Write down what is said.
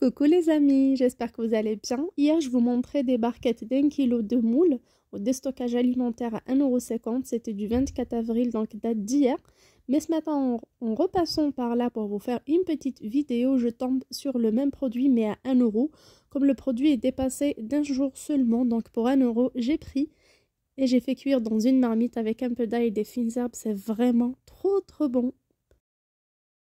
Coucou les amis, j'espère que vous allez bien. Hier, je vous montrais des barquettes d'un kilo de moules au déstockage alimentaire à 1,50€. C'était du 24 avril, donc date d'hier. Mais ce matin, en, repassant par là pour vous faire une petite vidéo, je tombe sur le même produit mais à 1€. Comme le produit est dépassé d'un jour seulement, donc pour 1€, j'ai pris et j'ai fait cuire dans une marmite avec un peu d'ail et des fines herbes. C'est vraiment trop trop bon.